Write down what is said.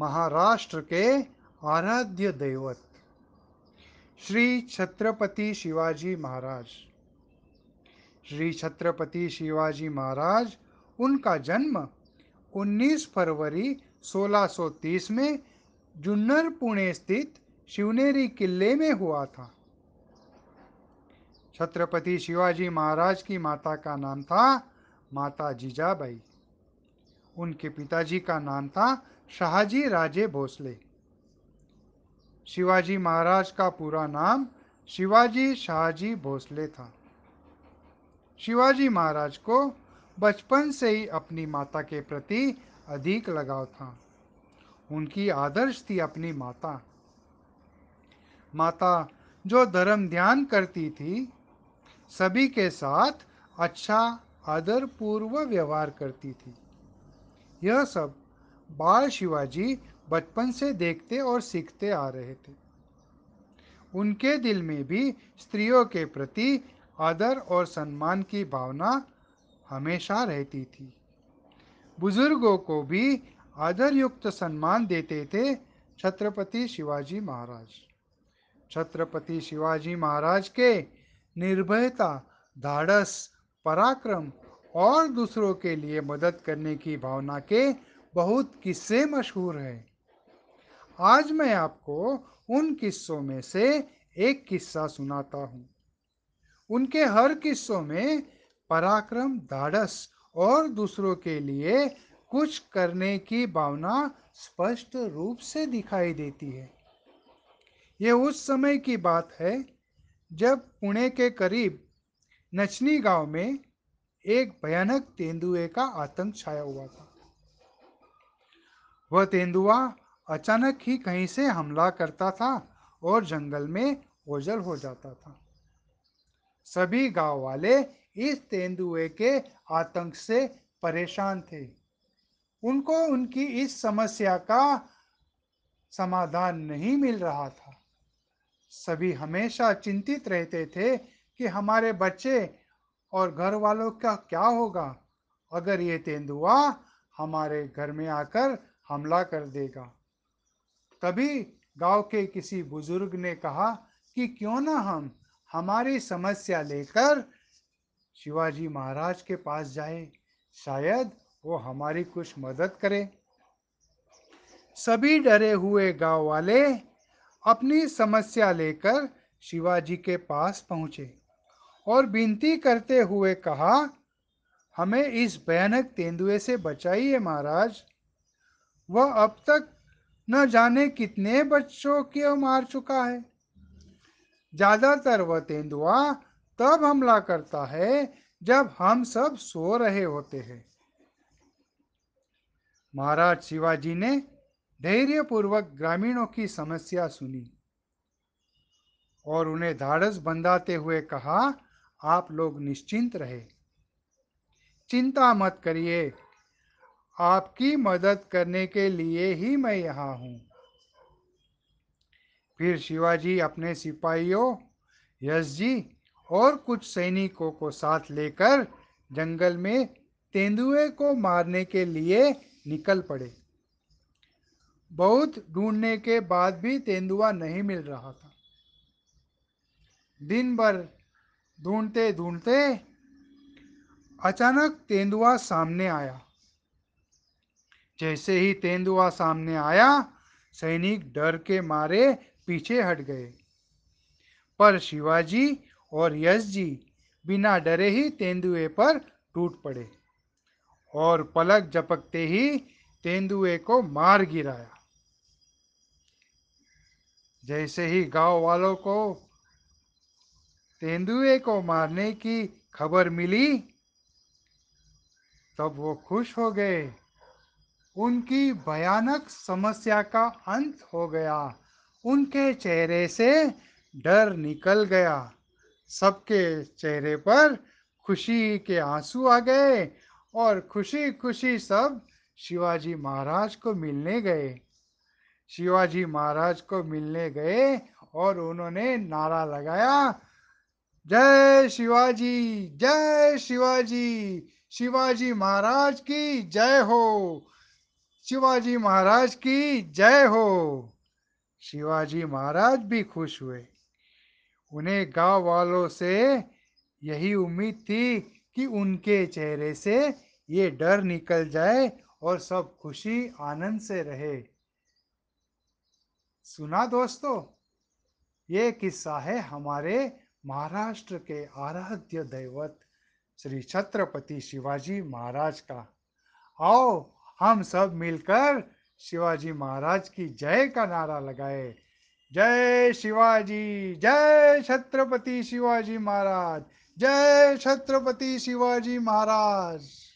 महाराष्ट्र के आराध्य दैवत श्री छत्रपति शिवाजी महाराज श्री छत्रपति शिवाजी महाराज उनका जन्म 19 फरवरी 1630 में जुन्नर पुणे स्थित शिवनेरी किले में हुआ था छत्रपति शिवाजी महाराज की माता का नाम था माता जीजाबाई उनके पिताजी का नाम था शाहजी राजे भोसले शिवाजी महाराज का पूरा नाम शिवाजी शाहजी भोसले था शिवाजी महाराज को बचपन से ही अपनी माता के प्रति अधिक लगाव था उनकी आदर्श थी अपनी माता माता जो धर्म ध्यान करती थी सभी के साथ अच्छा आदरपूर्व व्यवहार करती थी यह सब बाल शिवाजी बचपन से देखते और सीखते आ रहे थे उनके दिल में भी स्त्रियों के प्रति आदर और सम्मान की भावना हमेशा रहती थी बुजुर्गों को भी आदर युक्त सम्मान देते थे छत्रपति शिवाजी महाराज छत्रपति शिवाजी महाराज के निर्भयता धाड़स पराक्रम और दूसरों के लिए मदद करने की भावना के बहुत किस्से मशहूर हैं आज मैं आपको उन किस्सों में से एक किस्सा सुनाता हूँ उनके हर किस्सों में पराक्रम धाड़स और दूसरों के लिए कुछ करने की भावना स्पष्ट रूप से दिखाई देती है यह उस समय की बात है जब पुणे के करीब नचनी गांव में एक भयानक तेंदुए का आतंक छाया हुआ था वह तेंदुआ अचानक ही कहीं से हमला करता था और जंगल में ओझल हो जाता था सभी गांव वाले इस तेंदुए के आतंक से परेशान थे उनको उनकी इस समस्या का समाधान नहीं मिल रहा था सभी हमेशा चिंतित रहते थे कि हमारे बच्चे और घर वालों का क्या होगा अगर ये तेंदुआ हमारे घर में आकर हमला कर देगा तभी गांव के किसी बुजुर्ग ने कहा कि क्यों ना हम हमारी समस्या लेकर शिवाजी महाराज के पास जाए शायद वो हमारी कुछ मदद करे सभी डरे हुए गांव वाले अपनी समस्या लेकर शिवाजी के पास पहुंचे और विनती करते हुए कहा हमें इस भयानक तेंदुए से बचाइए महाराज वह अब तक न जाने कितने बच्चों के मार चुका है ज्यादातर वह तेंदुआ तब हमला करता है जब हम सब सो रहे होते हैं महाराज शिवाजी ने धैर्यपूर्वक ग्रामीणों की समस्या सुनी और उन्हें धाड़स बंधाते हुए कहा आप लोग निश्चिंत रहे चिंता मत करिए आपकी मदद करने के लिए ही मैं यहाँ हूँ फिर शिवाजी अपने सिपाहियों यश जी और कुछ सैनिकों को साथ लेकर जंगल में तेंदुए को मारने के लिए निकल पड़े बहुत ढूंढने के बाद भी तेंदुआ नहीं मिल रहा था दिन भर ढूंढते ढूंढते अचानक तेंदुआ सामने आया जैसे ही तेंदुआ सामने आया सैनिक डर के मारे पीछे हट गए पर शिवाजी और यश जी बिना डरे ही तेंदुए पर टूट पड़े और पलक झपकते ही तेंदुए को मार गिराया जैसे ही गांव वालों को तेंदुए को मारने की खबर मिली तब वो खुश हो गए उनकी भयानक समस्या का अंत हो गया उनके चेहरे से डर निकल गया सबके चेहरे पर खुशी के आंसू आ गए और खुशी खुशी सब शिवाजी महाराज को मिलने गए शिवाजी महाराज को मिलने गए और उन्होंने नारा लगाया जय शिवाजी जय शिवाजी शिवाजी महाराज की जय हो शिवाजी महाराज की जय हो शिवाजी महाराज भी खुश हुए उन्हें गांव वालों से यही उम्मीद थी कि उनके चेहरे से ये डर निकल जाए और सब खुशी आनंद से रहे सुना दोस्तों ये किस्सा है हमारे महाराष्ट्र के आराध्य दैवत श्री छत्रपति शिवाजी महाराज का आओ हम सब मिलकर शिवाजी महाराज की जय का नारा लगाए जय शिवाजी जय छत्रपति शिवाजी महाराज जय छत्रपति शिवाजी महाराज